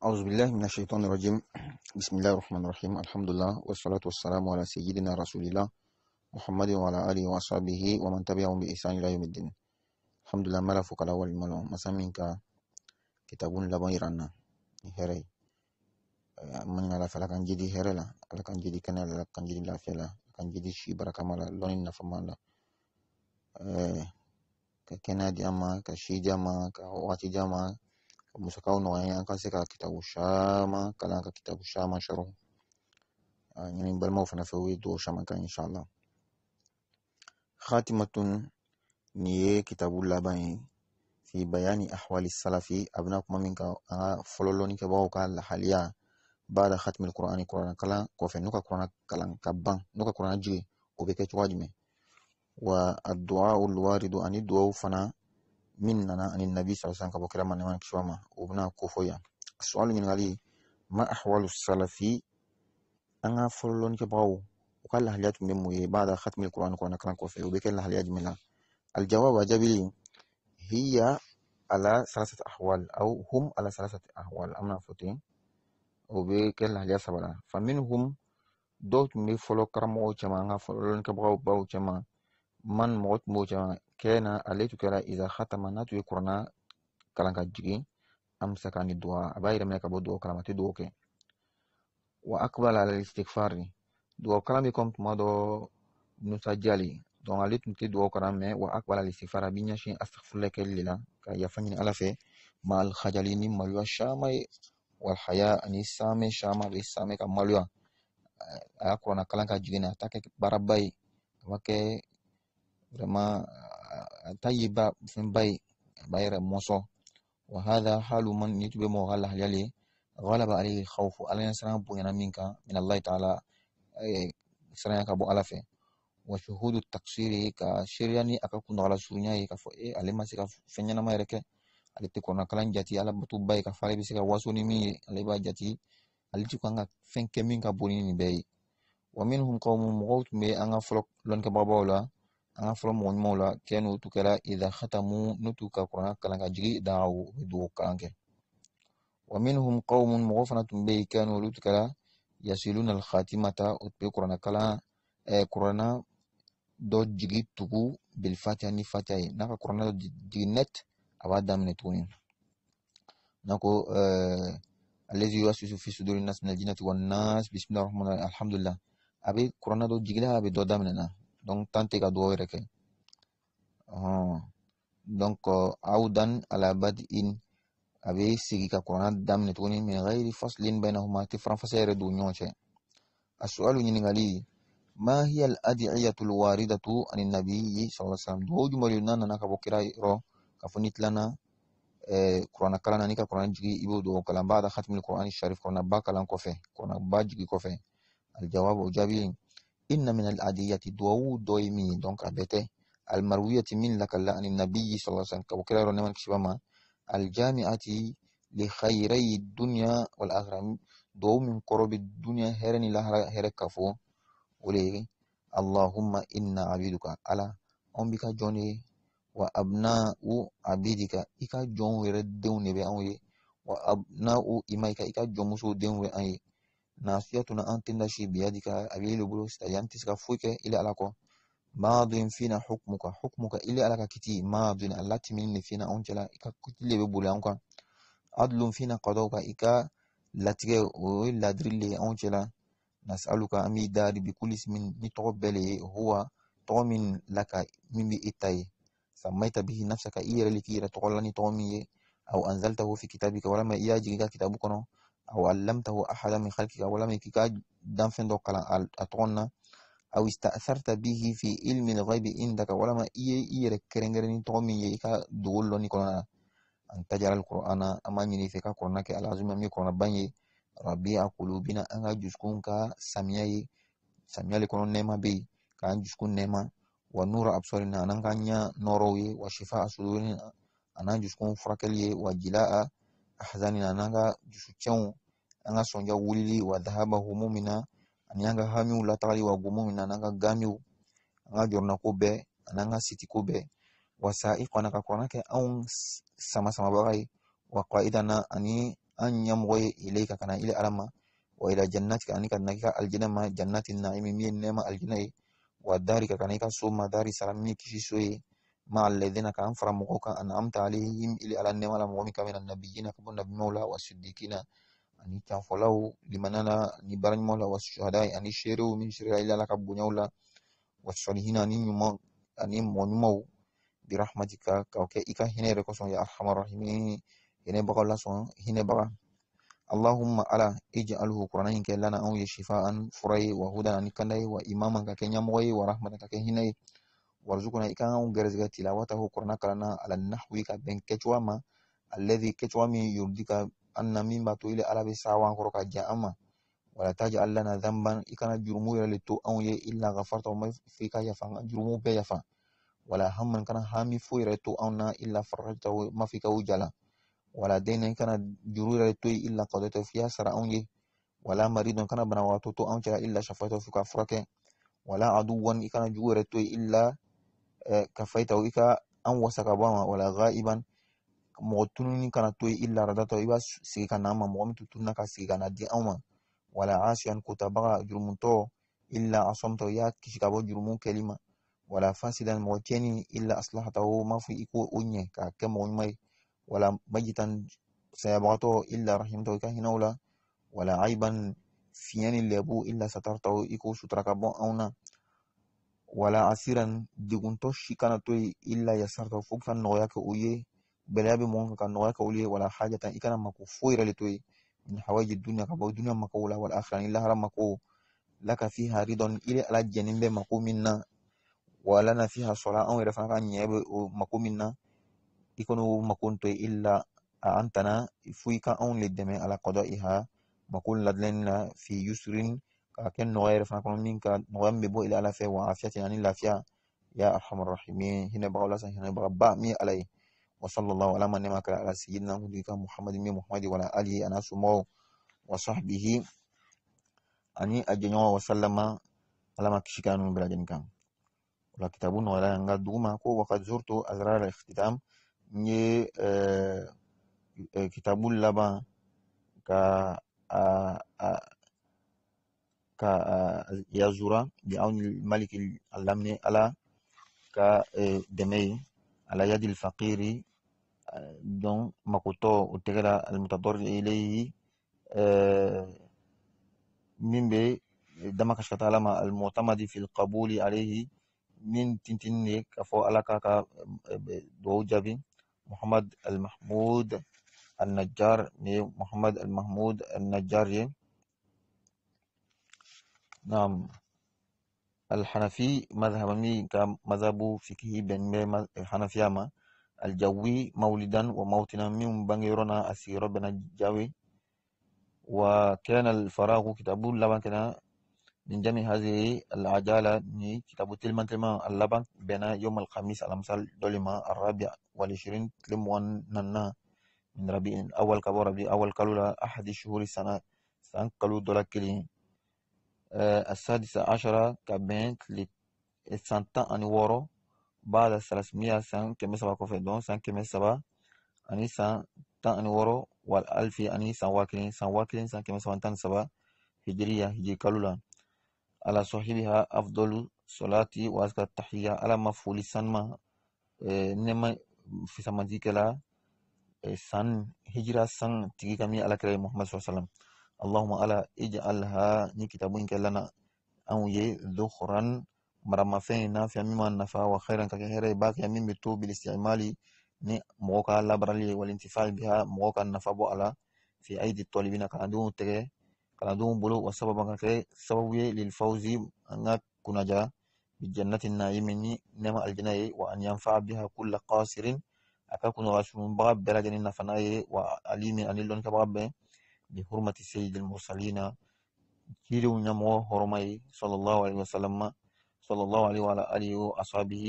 أعوذ بالله من الشيطان الرجيم بسم الله الرحمن الرحيم الحمد لله والصلاة والسلام على سيدنا رسول الله محمد وعلى آله وصحبه ومن تبعهم بإحسان إلى يوم الدين الحمد لله مالا فوق الأول الملوم مسا كتابون كتاب لا هري من على فلا أن جدي هري لا لك كان جدي كان لا كان جدي لا فلا كان جدي شي بركة مالا لون نفما لا آه، كنا دي أما كشي دي كواتي دي ono Omosakaunoyãka ka kitabu shama kala ka kitabu shama sharu ah, ɲini n balimaw fana fe wi do shama ka inshallah khatimatun ni ye kitabu laban fi bayani ahwali salafi abna kuma min ka an ka fɔlɔ lɔnnikɛbagaw ka lahaliya bada khatimil qur'ani kuranɛ kala ko fe nuka kuranɛ kala ka ban nuka ka kuranɛ jigi o bɛ kɛ cogoya jumɛn wa a duwa ani duwawu fana min nana ani nabi sa san ka bɔ kira ma nɛma ni kisiwa ma o bɛna ko fɔ yan suwali ɲininkali ma ahwalu salafi an ka fɔlɔ lɔnnikɛbagaw u ka lahaliya tun bɛ mun ye bada hatimi kuran kɔnɔ kalan kɔfɛ o bɛ kɛ lahaliya jumɛn na aljawab a jaabili hiya ala salasati ahwal aw hum ala salasati ahwal an bɛna fɔ ten o bɛ kɛ lahaliya saba la famin hum dɔw tun bɛ fɔlɔ karamɔgɔw cɛma an ka fɔlɔ lɔnnikɛbagaw baw cɛma man mɔgɔ tun b'o caman kɛ na ale tun kɛra iza hatama n'a tun ye kuranna kalan ka jigin amsaka ni duwa a b'a yɛrɛ minɛ ka bɔ duwawu kalama tɛ duwawu kɛ wa akbala ala istighfar ni duwawu kalan bɛ kɔmi tuma dɔ nusajali donc ale tun tɛ duwawu kalan mɛ wa akbala ala istighfar a bɛ ɲɛsin astaghfirullah kɛli de la ka yafa ɲini ala fɛ ma alhajali ni maloya caman ye walhaya ani saame caman bɛ saame ka maloya a y'a kuranna kalan ka jigin na a t'a kɛ baaraba ye a ma kɛ vraiment ah, tayiba fɛn ba ye a b'a yɛrɛ mɔsɔn wa halu man ni tun bɛ mɔgɔ ka lahaliyal ye غلب عليه الخوف على سرنا بوينا منك من الله تعالى سرنا كابو على فين وشهود التقصير كشرياني أكاكون على سرنيا كفو إيه على ما سيكا فنينا ما يركه ale tɛ kɔnɔna kalan jati ala bato ba ye ka fara bɛ se ka waso ni min ye ale b'a jati ale tɛ kan ka fɛn kɛ min ka bon ni nin bɛɛ ye wa minnu kaw mɔgɔw tun bɛ an ka fɔlɔ lɔnnikɛbagaw la an ka fɔlɔ mɔgɔ ɲumanw la kɛ n'u tu kɛra idha khatamu n'u t'u ka kuranɛ kalan ka jigin daaw bɛ dugawu kalan kɛ wa minhum qawmun mɔgɔ fana tun bɛ yen kɛ n'olu tu kɛra yasiluna alkhatimata o tun bɛ kuranɛ kalan kuranɛ dɔ jigi tugu bil ni fatiha ye n'a ka kuranɛ dɔ jigi net a b'a daminɛ tuguni n'a ko alezi yuwasusu fi suduri nas min aljinati wan nas bismillahir rahmanir rahim a bɛ kuranɛ dɔ jigila a bɛ dɔ daminɛ na donc ka dugawu yɛrɛ kɛ oh. donc à la bade in a sigi ka kuranna daminɛ tuguni min ghayri faslin bainahuma tɛ faranfasiya yɛrɛ don ɲɔgɔn cɛ asualu ɲininkali ma hiya al-ad'iyatu al-waridatu an an-nabiyyi sallallahu alaihi wasallam duwawu jumɛn de n'a nana ka bɔ kira yɔrɔ k'a fɔ n'i tilana kuranna eh, kalan na n'i ka kuranna jigi i كورونا dugawu kalan ba'da khatmil qur'ani Inna min al-adiyati duwawu doymi donc a bete almarwiyati min lakalla ani nabiyyi sallallahu alaihi wasallam kabokira ro neman kishibama aljami'ati li khairai dunya wal akhirah duwawu min korobi dunya hereni lahara here kafo wole allahumma inna abiduka ala on bi wa abna'u abidika i ka jɔnw yɛrɛ denw wa abna'u imaika i ka jɔnmusow denw na naasiyatuna an tindashi biyadika abilu bulus tayantisika fuike ile alako maadin fina hukmuka hukmuka ile alaka kiti maadin allati minni fina onjala ika kutile be bulanka adlun fina qadawka ika latige o ladrille onjala nasaluka ami dari bi kulis min ni togo bele huwa togo min laka mimi bi itaye samaita bihi nafsaka iyere likira togo lani togo min au anzaltahu fi kitabika walama iya jigiga kitabu kono aw allamtahu ahada min halkika walama k'i ka danfɛn dɔ kalan a tɔgɔ aw istatharta bihi fi ilmi lghaibi indaka walama i ye i yɛrɛ kɛrɛnkɛrɛnni tɔgɔ min ye i ka dogo lɔni kɔnɔna alqur'ana an b'a ɲini ka kɔnɔna kɛ alazuma min kɔnɔna ban ye rabi a kulubina ka dusukun ka samiya ye samiya le kɔnɔ wa nura absorina wa shifa wa ahzani na nanga dusukɛw an sonja wulili wa dhahaba humu mina an ka hamiw latagali wa gumu mina nanga ganyu an jorna kube bɛɛ siti kube sitiko bɛɛ wasa i kɔnna ka kɔnna kɛ sama bagai wa wa qaidana ani an ɲɛmɔgɔ ye ile ka kana ile ala wa ila jannati ani ka na aljina ma jannati naimi min ye nɛɛma alijinɛ wa dari ka kana i ka so ma dari sara min kisi so مع الذين كان فرم وكان أنعمت عليهم إلى على النعم على مغمك من النبيين كبر نبي مولا والصديقين أن تنفلوا لمننا نبرن مولا والشهداء أن يشيروا من شر إلى لك بنيولا والصالحين أن يمو أن يمو برحمتك كوكا إكا هنا ركوسون يا أرحم الراحمين هنا بقى الله سون هنا بقى اللهم على اجعله قرآن كلنا أو شفاء فري وهدى نكلاي وإماما ككنيا موي ورحمة ككهناي warzuqna i kan anw gɛrɛsɛgɛ tilawatahu kuranna kalanna ala nahwi ka bɛn kɛcogoya ma alladhi kɛcogoya min yurdika an na min b'a to ile ala bɛ sawa an kɔrɔ ka ja an ma wala tajal lana dhanban i kana jurumu yɛrɛ le to anw ye illa ghafarta ma f'i ka yafa an ka jurumu bɛɛ yafa wala hamman kana hami foyi yɛrɛ to anw na illa farajta ma f'i ka o jala wala dayna i kana juru yɛrɛ to yen illa qadata f'i y'a sara anw ye wala maridon kana banabagatɔ to anw cɛla illa shafaita f'i ka furakɛ wala aduwan i kana jugu yɛrɛ to yen illa kafaita i ka an wasa ka bɔ ma wala ghaiban mɔgɔ tununi kana to i laradata i b'a sigi ka na an ma mɔgɔ min tununa ka sigi ka na di anw ma wala asiyan kotabaga jurumutɔ illa asɔmtɔ i y'a kisi ka bɔ jurumu kɛli ma wala fasidan mɔgɔ tiɲɛni illa aslahata o m'a fɔ i ko o ɲɛ k'a kɛ mɔgɔ ɲuman ye wala majitan sayabagatɔ illa rahimtɔ i ka hinɛw la wala aiban fiɲɛ ni lɛbu illa satarata i k'o sutura ka bɔ anw na wala asiran deguntɔ si kana to yen i la yasarta fo ka nɔgɔya kɛ u ye gɛlɛya bɛ mɔgɔ kan ka nɔgɔya kɛ olu ye wala hajata i kana mako foyi yɛrɛ le to yen min hawaji duniya ka bɔ duniya makow la wala akhira ni lahara makow laka fiha ridɔn i ni ala jɛnin bɛ mako min na wala na fiha sɔla anw yɛrɛ fana ka ɲɛ bɛ o mako min na i kɔni o mako to yen illa an tana fo i ka anw le dɛmɛ ala kɔdɔ i ha mako ladilanni na fi yusurin كان نغير فانا كنا منين كان نغير مبو الى على فيه وعافيتي يعني لا فيها يا ارحم الراحمين هنا بقى ولا هنا بقى با مي علي وصلى الله على من على سيدنا محمد مي محمد وعلى اله انا سمو وصحبه اني اجن وسلم على ما كشكانو بلا جنكان ولا كتابون ولا ينغا دوما كو وقد زرت ازرار الاختتام ني آه، آه، كتاب اللبا ك آه، كيزور بعون الملك الأمن على كدمي على يد الفقير دون مكوتو وتغير المتضرر إليه من بي دمك شكتالما المعتمد في القبول عليه من تنتين كفو علاقة كدو جابي محمد المحمود النجار محمد المحمود النجار نعم الحنفي مذهب مي كمذهب فكهي بن حنفي ما الجوي مولدا وموتنا من بنيرنا أسير بن الجوي وكان الفراغ كتاب لبن كنا من جميع هذه العجالة كتاب تلما تلما اللبن بين يوم الخميس الأمثال دولما الرابع والعشرين تلموان ننا من ربيع أول كبو ربيع أول كالولا أحد الشهور السنة سان كالو دولا كلين آه، السادسة عشرة كبنت للسنتان أنوارو بعد ثلاثمية سنة كمية سبعة كوفيدون سنة كمية سبعة أني سنة أنوارو والألف أني سنة واكلين سنة واكلين سنة كمية سبعة تان سبعة هجرية هجري كالولان على صاحبها أفضل صلاة وأزكى التحية على مفعول ما آه، نما في سماديك لا آه، سن هجرة سن تيجي كمية على كريم محمد صلى الله عليه وسلم اللهم ألا اجعلها نكتابك لنا أو يي ذخرا marama fɛn in n'a fɛ min ma nafa wa hɛrɛ ka kɛ hɛrɛ i b'a kɛ min bɛ to bilistimali ni mɔgɔ ka labarali ye walintifa biha mɔgɔ ka nafa bɔ a la fi aidi tɔlibina kalandenw tɛgɛ kalandenw bolo wa sababa ka kɛ sababu ye lilfawzi an ka kunnaja bi jannati naimi ni nɛma aljana ye wa an yanfa biha kulla qasirin a ka kunɲɔgɔn sunbaga bɛɛ lajɛlen nafa n'a ye wa alimi ani lɔnnikɛbaga bɛɛ بحرمة سيد المرسلين كيلو نمو حرمي صلى الله عليه وسلم صلى الله عليه وعلى آله وأصحابه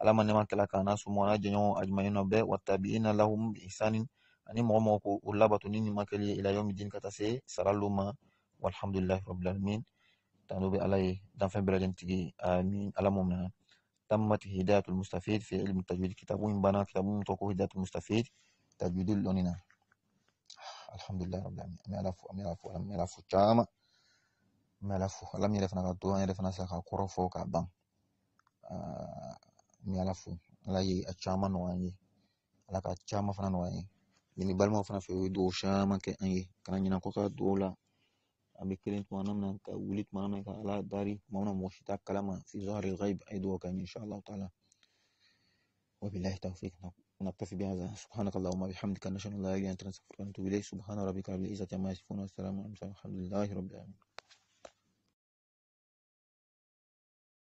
على من نما كلا كان سمونا جنو أجمعين به والتابعين لهم بإحسان ani mɔgɔ mɔgɔ ko o labato ni nin ma kɛli ye ilayomi din ka taa se saralo ma walhamdulilahi rabilalamin tando be ala ye danfɛn bɛlajɛn tigi amin ala mo mina tammat hidayatul mustafid fi ilmi tajwid kitabu min bana kitabu min tɔgɔ ko hidayatul mustafid tajwidil lɔni na الحمد لله رب العالمين أمي ألافو أمي ألافو أمي ألافو جامع أمي ألافو ألامي ألافنا قدو أمي ألافنا سيكا كورا فوق أبان آه، أمي ألافو ألا يي أجامع نواني ألا كا أجامع فنا نواني يعني يمي بالما فنا في ويدو شامع كي أني كنا نينا كوكا دولا أبي كلين تمانا منا كا ولي تمانا منا كا ألا داري مونا موشي تاك كلاما في ظهر الغيب أيدو كاين إن شاء الله تعالى وبالله توفيق نقول ونكتفي بهذا سبحانك اللهم وبحمدك نشهد ان لا اله الا انت نستغفرك ونتوب اليك سبحان ربك رب العزه عما يصفون والسلام على المرسلين والحمد لله رب العالمين